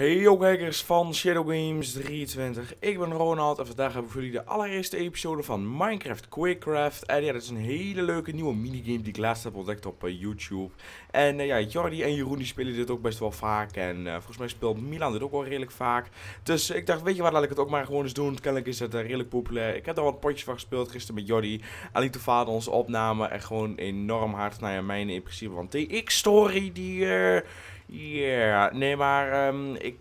Hey yo kijkers van Shadow Games 23, ik ben Ronald en vandaag hebben we voor jullie de allereerste episode van Minecraft Quickcraft. En ja, dat is een hele leuke nieuwe minigame die ik laatst heb ontdekt op eh, YouTube. En eh, ja, Jordi en Jeroen die spelen dit ook best wel vaak en eh, volgens mij speelt Milan dit ook wel redelijk vaak. Dus ik dacht, weet je wat, laat ik het ook maar gewoon eens doen. Kennelijk is het redelijk populair. Ik heb er wat potjes van gespeeld gisteren met Jordi. En liet de onze opname en gewoon enorm hard, naar mijn in principe. Want TX Story die ja, yeah. nee, maar um, ik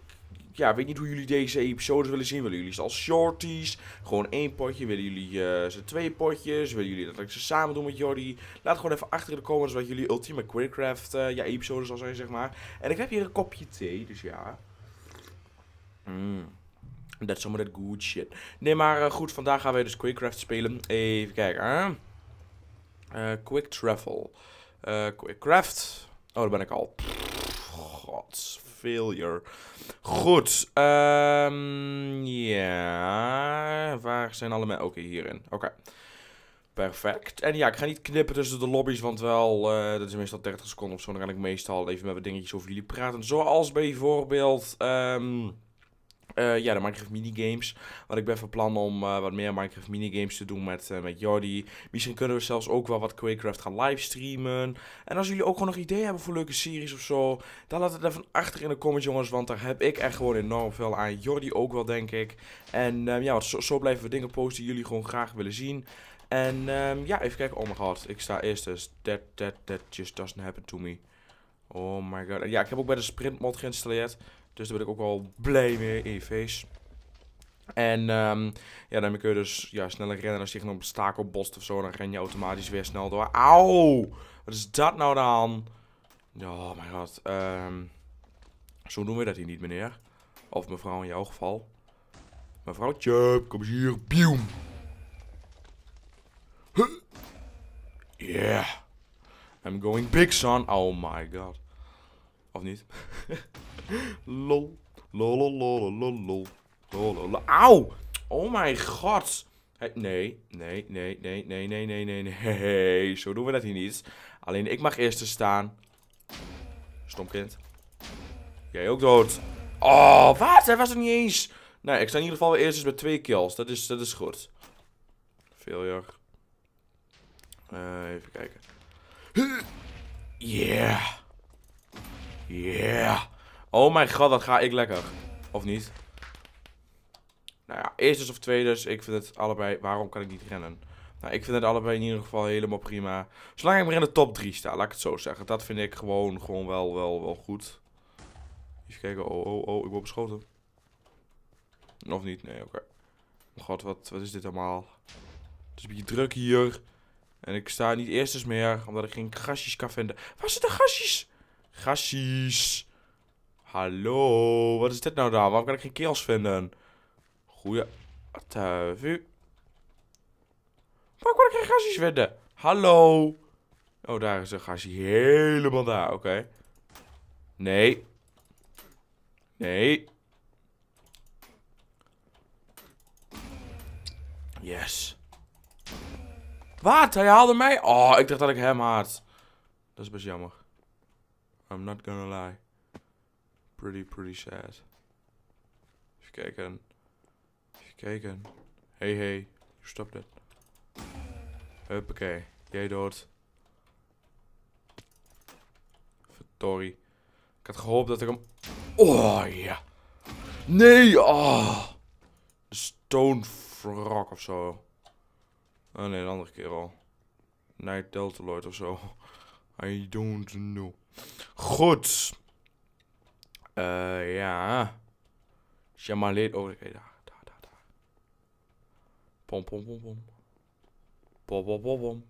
ja, weet niet hoe jullie deze episodes willen zien. Willen jullie ze als shorties? Gewoon één potje? Willen jullie eh, ze twee potjes? Willen jullie dat ik ze samen doe met Jordi? Laat gewoon even achter in de comments wat jullie ultieme Quickcraft eh, ja, episodes zal zijn, zeg maar. En ik heb hier een kopje thee, dus ja. Mmm. Dat is of dat good shit. Nee, maar eh, goed, vandaag gaan wij dus Queercraft spelen. Even kijken, hè. quick Travel. quick Craft. Oh, daar ben ik al gods failure. Goed. Ehm, ja. Waar zijn alle mensen? Oké, hierin. Oké. Perfect. En ja, ik ga niet knippen tussen de lobby's, want wel, uh, dat is meestal 30 seconden of zo. Dan ga ik meestal even met wat dingetjes over jullie praten. Zoals bijvoorbeeld... Um, eh, ja, de Minecraft minigames. Wat ik ben van plan om eh, wat meer Minecraft minigames te doen met, eh, met Jordi. Misschien kunnen we zelfs ook wel wat Quakecraft gaan livestreamen. En als jullie ook gewoon nog ideeën hebben voor leuke series of zo, dan laat het even achter in de comments, jongens. Want daar heb ik echt gewoon enorm veel aan. Jordi ook wel, denk ik. En ehm, ja, zo, zo, blijven we dingen posten die jullie gewoon graag willen zien. En ehm, ja, even kijken. Oh mijn god, ik sta eerst dus. That, that, that just doesn't happen to me. Oh my god. Ja, ik heb ook bij de sprint mod geïnstalleerd. Dus daar ben ik ook al blij mee, face. En um, ja, dan kun je dus ja, sneller rennen. Als je tegen een obstakel botst of zo, dan ren je automatisch weer snel door. Auw! Wat is dat nou dan? Oh my god. Um, zo doen we dat hier niet, meneer. Of mevrouw in jouw geval. Mevrouwtje, kom eens hier. Bium! Huh. Yeah! I'm going big, son. Oh my god. Of niet? lol. Lol, lol, lol, lol, lol. Lol, Oh my god. Hey, nee, nee, nee, nee, nee, nee, nee, nee, nee. Zo doen we dat hier niet. Alleen ik mag eerst staan. Stom kind. Jij ook dood. Oh, wat? Hij was er niet eens. Nee, ik sta in ieder geval eerst eens met twee kills. Dat is, dat is goed. Failure. Uh, even kijken. Yeah. Yeah. Oh mijn god, dat ga ik lekker. Of niet? Nou ja, eerst dus of tweede. Dus ik vind het allebei... Waarom kan ik niet rennen? Nou, ik vind het allebei in ieder geval helemaal prima. Zolang ik maar in de top 3 sta, laat ik het zo zeggen. Dat vind ik gewoon, gewoon wel, wel, wel goed. Even kijken. Oh, oh, oh, ik word beschoten. Of niet? Nee, oké. god, wat, wat is dit allemaal? Het is een beetje druk hier. En ik sta niet eerst eens meer, omdat ik geen gasjes kan vinden. Waar zitten gasjes? Gasjes. Hallo, wat is dit nou dan? Waarom kan ik geen kills vinden? Goeie... Wat Waar Waarom kan ik geen gasjes vinden? Hallo. Oh, daar is een gasje. Helemaal daar, oké. Nee. Nee. Yes. Wat? Hij haalde mij? Oh, ik dacht dat ik hem had. Dat is best jammer. I'm not gonna lie. Pretty, pretty sad. Even kijken. Even kijken. Hey, hey. Stop dat. Huppakee. Jij dood. Verdorie. Ik had gehoopt dat ik hem... Oh, ja. Nee, ah. Oh. Stone frog of zo. Oh nee, een andere keer al. Night Deltaloid of zo. I don't know. Goed. Uh, ja. Jamalit. Oh, okay, daar, daar, daar, daar. Pom, pom, pom, pom. Pom, pom, pom, pom.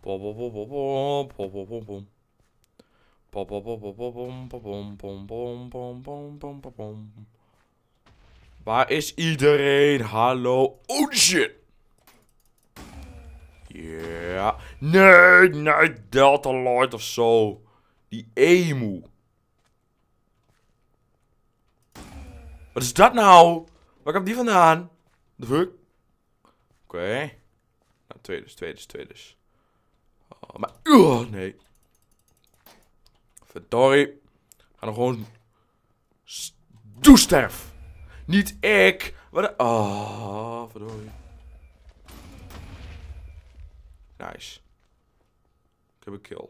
Pom, pom, pom, pom, pom. Pom, pom, pom, pom. Pom, pom, pom, pom, pom, pom, pom, pom, pom, pom, pom, pom, pom. Waar is iedereen? Hallo. Oh shit. Ja. Nee, nee, Delta Lloyd of zo. Die emu. Wat is dat nou? Waar komt die vandaan? De fuck? Oké. Okay. Nou, twee dus, twee Oh, maar... Oh, nee. Verdorie. Ga nog gewoon... Doe sterf. Niet ik. Wat... Oh, verdorie. Nice. Ik heb een kill.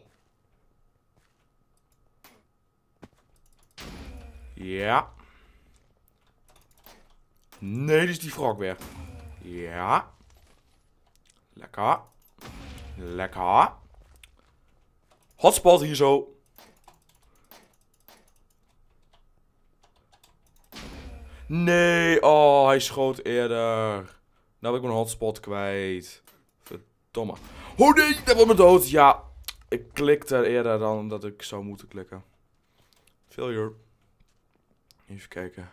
Ja. Nee, dus die frog weer. Ja. Lekker. Lekker. Hotspot hier zo. Nee, oh, hij schoot eerder. Nou heb ik mijn hotspot kwijt. Verdomme. Oh nee, ik ben me dood. Ja, ik klikte er eerder dan dat ik zou moeten klikken. Failure. Even kijken.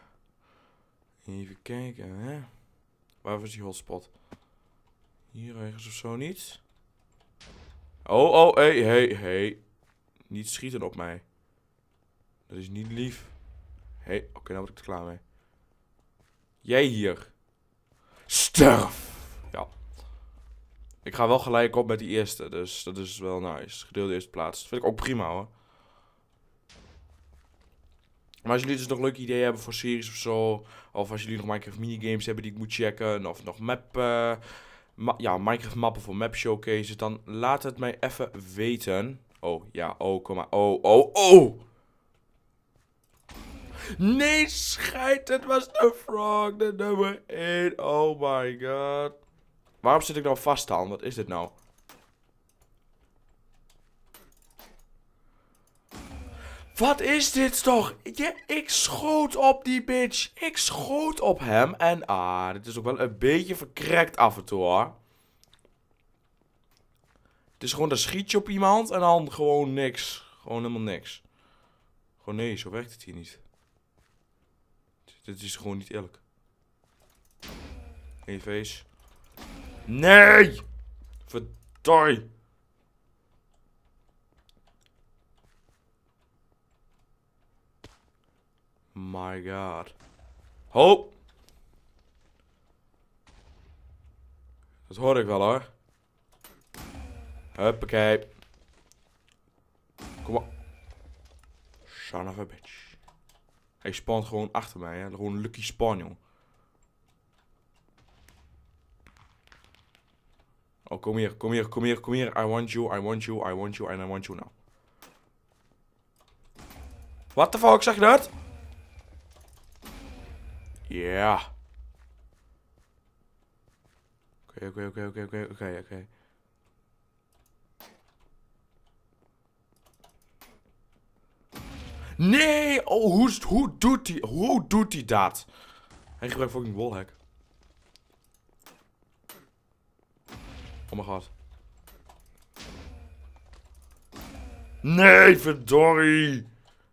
Even kijken, hè. Waar was die hotspot? Hier ergens of zo niet? Oh, oh, hey, hey, hey. Niet schieten op mij. Dat is niet lief. Hé, hey, oké, nou ben ik er klaar mee. Jij hier. Sterf! Ik ga wel gelijk op met die eerste, dus dat is wel nice. Gedeelde eerste plaats. Dat vind ik ook prima hoor. Maar als jullie dus nog leuke ideeën hebben voor series of zo. Of als jullie nog Minecraft minigames hebben die ik moet checken. Of nog map... Eh, ja, Minecraft mappen voor map showcases. Dan laat het mij even weten. Oh, ja, oh, kom maar. Oh, oh, oh! Nee, scheid! Het was de frog, de nummer 1. Oh my god. Waarom zit ik nou vast aan? Wat is dit nou? Wat is dit toch? ik schoot op die bitch. Ik schoot op hem. En ah, dit is ook wel een beetje verkrekt af en toe hoor. Het is gewoon, een schietje op iemand en dan gewoon niks. Gewoon helemaal niks. Gewoon nee, zo werkt het hier niet. Dit is gewoon niet eerlijk. Geen face. Nee! Verdorie. My god. Ho! Dat hoor ik wel hoor. Huppakee. Kom op. Son of a bitch. Hij spant gewoon achter mij, hè. Gewoon lucky spawn, jong. Oh, kom hier, kom hier, kom hier, kom hier. I want you, I want you, I want you, and I want you now. What the fuck, zeg je dat? Yeah. Oké, oké, oké, oké, oké, oké, oké. Nee! Oh, hoe, hoe doet hij, hoe doet hij dat? Hij gebruikt fucking wallhack. Oh mijn god. Nee, verdorie.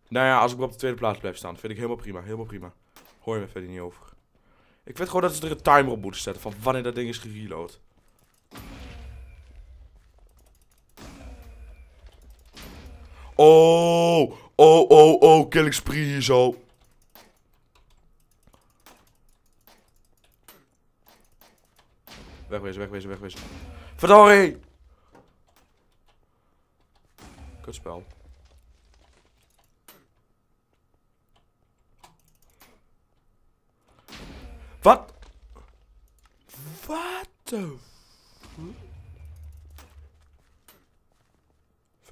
Nou ja, als ik op de tweede plaats blijf staan, vind ik helemaal prima. Helemaal prima. Hoor je me verder niet over. Ik vind gewoon dat ze er een timer op moeten zetten van wanneer dat ding is gereload. Oh, oh, oh, oh, killing spree hier zo. Wegwezen, wegwezen, wegwezen. Verdorie! Kutspel. Wat? Wat de...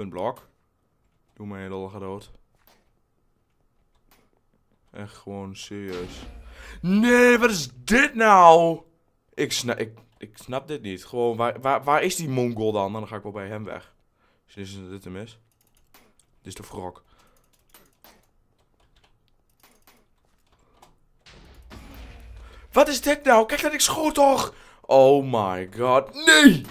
blok? Doe mij lol gaat Echt gewoon serieus. Nee, wat is dit nou? Ik snap, ik, ik snap dit niet. Gewoon, waar, waar, waar is die Mongol dan? Dan ga ik wel bij hem weg. Dus dit is, dit hem is. Dit is de grok. Wat is dit nou? Kijk dat ik schoot toch? Oh my god. Nee!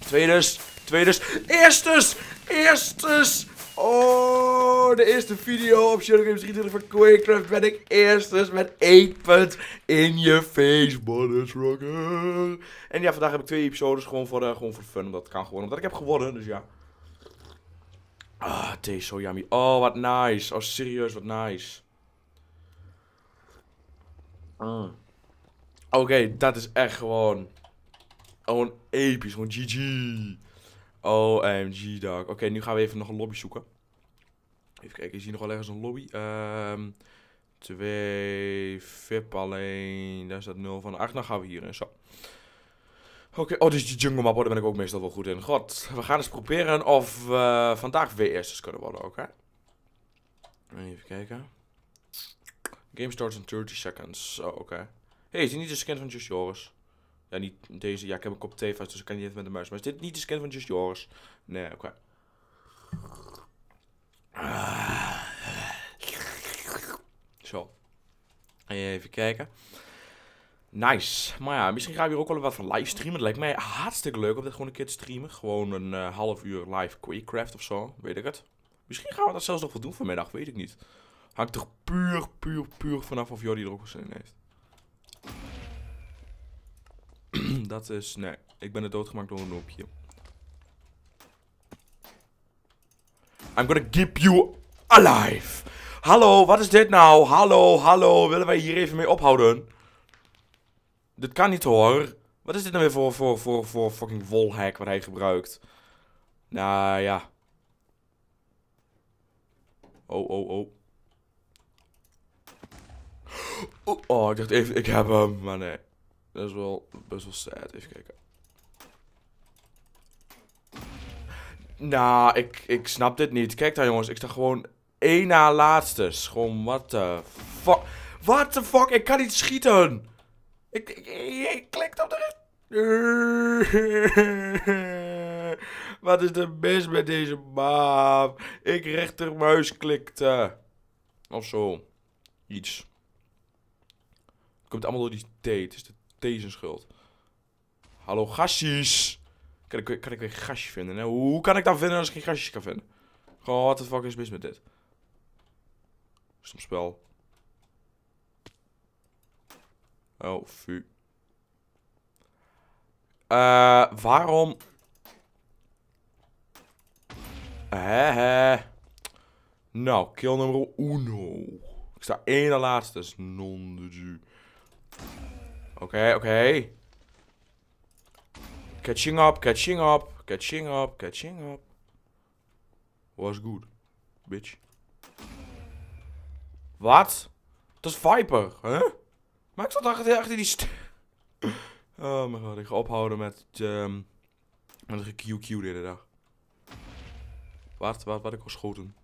Tweedes. Tweedes. Eerstes. Eerstes. Oh, de eerste video op Shadow Games 3 van Quakecraft ben ik eerst dus met één punt in je face, bonus rocker. En ja, vandaag heb ik twee episodes gewoon voor, eh, gewoon voor fun, dat kan gewoon, omdat ik heb gewonnen, dus ja. Ah, thee is zo yummy. Oh, wat nice. Oh, serieus, wat nice. Ah. Oké, dat is echt gewoon... Gewoon episch, gewoon GG. OMG, dog. Oké, nu gaan we even nog een lobby zoeken. Even kijken, is hier nog wel ergens een lobby? Ehm, twee VIP alleen. Daar staat 0 van 8. Dan gaan we hier en Zo. Oké, oh dit is die jungle map, oh, daar ben ik ook meestal wel goed in. God, we gaan eens proberen of we uh, vandaag WS's kunnen worden ook, hè? Even kijken. Game starts in 30 seconds. Oh, oké. Okay. hey, is dit niet de scan van Just Joris? Ja, niet deze. Ja, ik heb een kop t dus ik kan niet even met de muis. Maar is dit niet de scan van Just Joris? Nee, oké. Zo. Even kijken. Nice. Maar ja, misschien gaan we hier ook wel wat van live streamen. Het lijkt mij hartstikke leuk om dit gewoon een keer te streamen. Gewoon een eh, half uur live Quakecraft of zo. Weet ik het. Misschien gaan we dat zelfs nog wel doen vanmiddag. Weet ik niet. Hangt er puur, puur, puur vanaf of Jordi er ook zin in heeft. dat is... Nee. Ik ben het doodgemaakt door een noopje. I'm gonna keep you alive. Hallo, wat is dit nou? Hallo, hallo. Willen wij hier even mee ophouden? Dit kan niet hoor. Wat is dit nou weer voor, voor, voor, voor fucking wolhack wat hij gebruikt? Nou ja. Oh, oh, oh. Oh, oh ik dacht even, ik heb hem. Maar nee. Dat is wel best wel sad. Even kijken. Nou, ik, ik snap dit niet. Kijk daar jongens, ik sta gewoon één na laatste. Gewoon, what the fuck. What the fuck, ik kan niet schieten. Ik, ik, op de... Wat is er mis met deze maap? Ik rechtermuis klikte. Of zo. Iets. Het komt allemaal door die t. Het is de T zijn schuld. Hallo, gasties. Kan ik, weer, kan ik weer gasje vinden? Hè? Hoe kan ik dat vinden als ik geen gasjes kan vinden? Gewoon, what the fuck is mis met dit? Stom spel. Oh, fu. Uh, waarom... Hè, hè. Nou, kill nummer uno. Ik sta één naar laatste. Dat is non Oké, oké. Catching up, catching up, catching up, catching up. Was goed, bitch. Wat? Dat is Viper, hè? Huh? Maar ik zat achter, in die st Oh mijn god, ik ga ophouden met ehm, met een QQ de hele dag. Wat, wat, wat ik al schoten.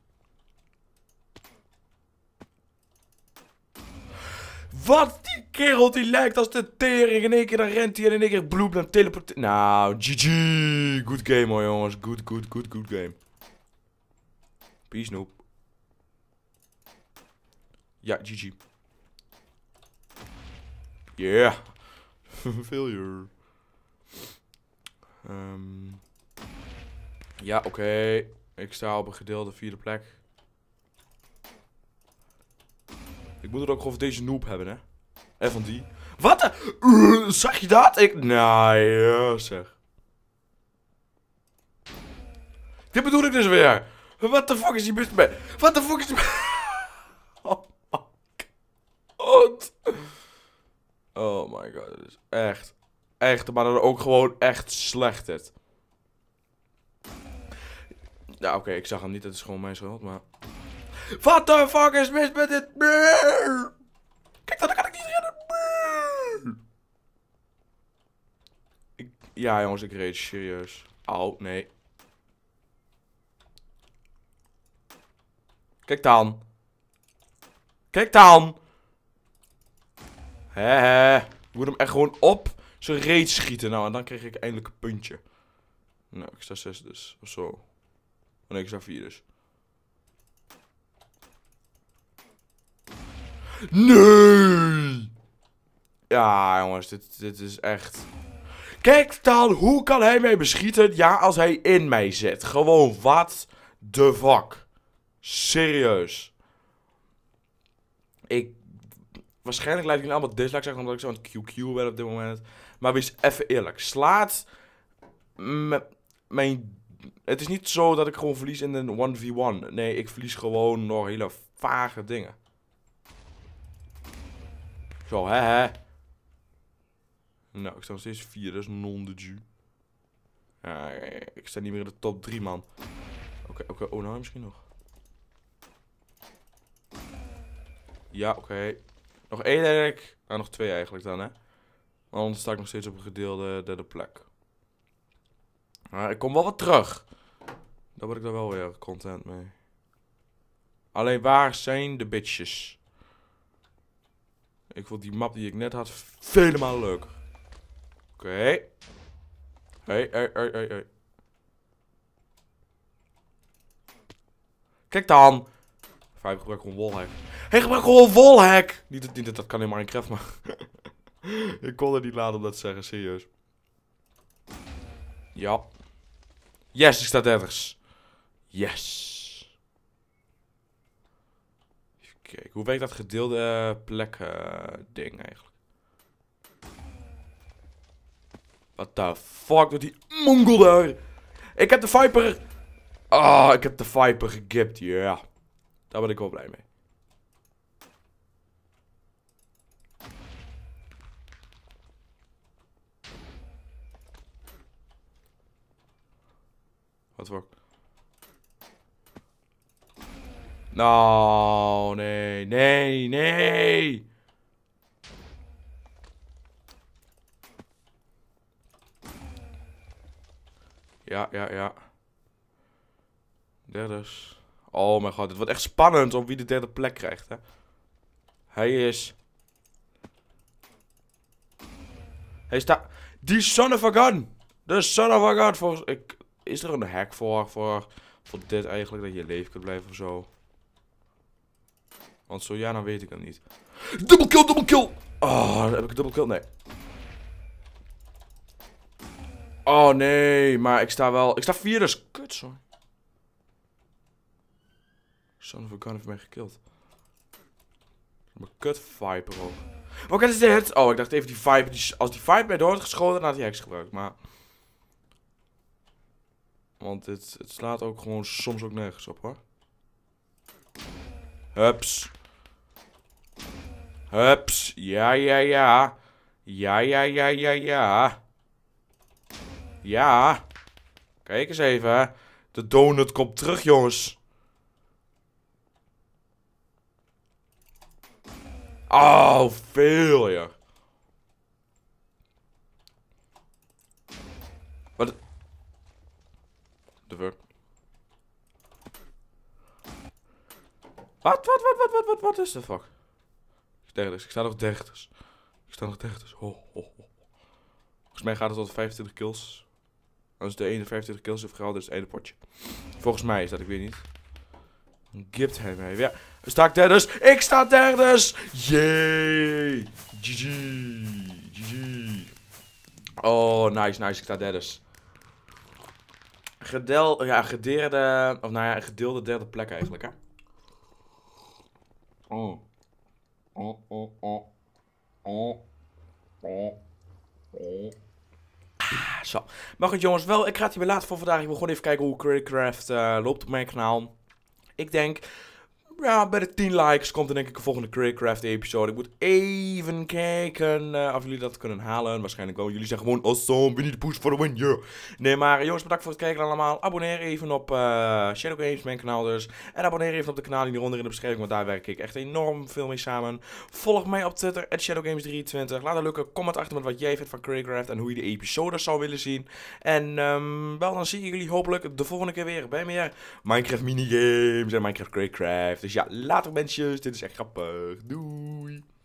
Wat? Die kerel die lijkt als de tering. In één keer dan rent hij en in één keer bloep dan teleporteert. Nou, GG. Good game hoor jongens. Good, good, good, good game. Peace noob. Ja, GG. Yeah. Failure. Ehm, ja, oké. Ik sta op een gedeelde vierde plek. Ik moet er ook gewoon deze noob hebben, hè. En van die. Wat? De? Eh, zag je dat? Ik... Nou, ja, eh, zeg. Dit bedoel ik dus weer. What the fuck is die bus bij? What the fuck is die... oh my god. Oh my god, is echt... Echt, maar dan ook gewoon echt slecht, dit. Ja, oké, ik zag hem niet. Het is gewoon mijn schuld, maar... What the fuck is mis met dit? Kijk, dan kan ik niet redden. Ik, ja, jongens, ik reed serieus. Au, nee. Kijk dan. Kijk dan. Hé, hé. Ik moet hem echt gewoon op zijn reet schieten. Nou, en dan kreeg ik eindelijk een puntje. Nou, ik sta 6 dus. Of zo. Oh, nee, ik sta 4 dus. Nee! Ja, jongens, dit, dit is echt... Kijk dan, hoe kan hij mij beschieten? Ja, als hij in mij zit. Gewoon, wat de fuck? Serieus. Ik... Waarschijnlijk leid ik nu allemaal dislikes zeggen omdat ik zo'n QQ ben op dit moment. Maar wees even eerlijk. Slaat... Mijn... Het is niet zo dat ik gewoon verlies in een 1v1. Nee, ik verlies gewoon nog hele vage dingen. Zo, hè, hè. Nou, ik sta nog steeds vier, dat is non de ju. ik sta niet meer in de top 3, man. Oké, oké, oh, nou misschien nog. Ja, oké. Nog één, eigenlijk. Ah, nog twee eigenlijk dan, hè. Anders sta ik nog steeds op een gedeelde derde plek. Maar ik kom wel wat terug. Daar word ik dan wel weer content mee. Alleen, waar zijn de bitches? Ik vond die map die ik net had vele malen Oké. Hey, hey, hey, hey. Kijk dan. Vijf gebruik gewoon wallhack. Hey, gebruik gewoon wallhack. Niet dat, niet dat dat kan in Minecraft, maar... ik kon er niet laten om dat te zeggen, serieus. Ja. Yes, ik sta ergens. Yes. Kijk, Hoe werkt dat gedeelde plekken eh, ding eigenlijk? What the fuck doet die mongol daar? Ik heb de Viper... Ah, oh, ik heb de Viper gegipt, ja. Daar ben ik wel blij mee. Wat voor... Nou... Oh nee, nee, nee! Ja, ja, ja. is. Oh mijn god, het wordt echt spannend om wie de derde plek krijgt, hè. Hij is... Hij staat... Die son of a gun! De son of a gun! Volgens... Ik... Is er een hack voor, voor, voor dit eigenlijk? Dat je leven kunt blijven of zo? Want zo ja, dan weet ik het niet. Double kill, double kill! Oh, heb ik een double kill? Nee. Oh nee, maar ik sta wel... Ik sta virus. kut, sorry. Son of a gun heeft mij gekild. Mijn kut Viper ook. Wat is dit? Oh, ik dacht even die Viper. als die Viper mij door had geschoten, dan had hij heks gebruikt. Maar... Want dit, het slaat ook gewoon soms ook nergens op, hoor. Hups. Hups. Ja, ja, ja. Ja, ja, ja, ja, ja. Ja. Kijk eens even. De donut komt terug, jongens. Oh, veel, ja. Wat? De fuck? Wat, wat, wat, wat, wat, wat, wat is de fuck? ik sta nog derdes, Ik sta nog derdes. oh, Volgens mij gaat het tot 25 kills. Als de 51 25 kills heeft gehaald, is het ene potje. Volgens mij is dat, ik weet niet. Gift hij mij. Ja, sta ik Ik sta derdes. Yay! GG! GG! Oh, nice, nice. Ik sta derdes. Gedel, ja, gedeerde, of nou ja, gedeelde derde plek eigenlijk, hè. Oh. Oh, oh, ah, zo. Maar goed jongens, wel, ik ga het hierbij laten voor vandaag. Ik wil gewoon even kijken hoe Creative Craft eh, loopt op mijn kanaal. Ik denk ja, bij de 10 likes komt er denk ik een volgende Craycraft episode. Ik moet even kijken eh, of jullie dat kunnen halen. Waarschijnlijk wel. Jullie zijn gewoon awesome. Oh, we need de push for the win, Nee, maar eh, jongens, bedankt voor het kijken allemaal. Abonneer even op eh, Shadow Games, mijn kanaal dus. En abonneer even op de kanaal hieronder in de beschrijving, want daar werk ik echt enorm veel mee samen. Volg mij op Twitter, at ShadowGames23. Laat een leuke comment achter met wat jij vindt van Craycraft en hoe je de episodes zou willen zien. En ehm, wel, dan zie ik jullie hopelijk de volgende keer weer bij meer Minecraft minigames en Minecraft Craycraft. Dus ja, later mensen. Dit is echt grappig. Doei.